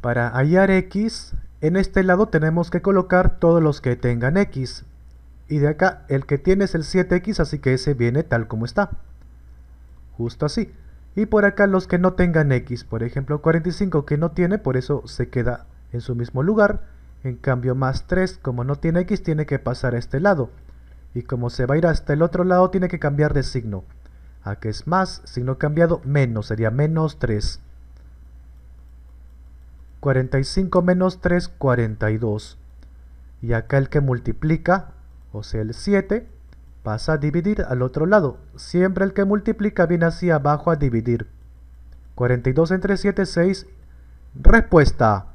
Para hallar x, en este lado tenemos que colocar todos los que tengan x. Y de acá, el que tiene es el 7x, así que ese viene tal como está. Justo así. Y por acá los que no tengan x, por ejemplo 45 que no tiene, por eso se queda en su mismo lugar. En cambio más 3, como no tiene x, tiene que pasar a este lado. Y como se va a ir hasta el otro lado, tiene que cambiar de signo. Aquí es más, signo cambiado, menos, sería menos 3. 45 menos 3, 42. Y acá el que multiplica, o sea el 7, pasa a dividir al otro lado. Siempre el que multiplica viene hacia abajo a dividir. 42 entre 7, 6. Respuesta.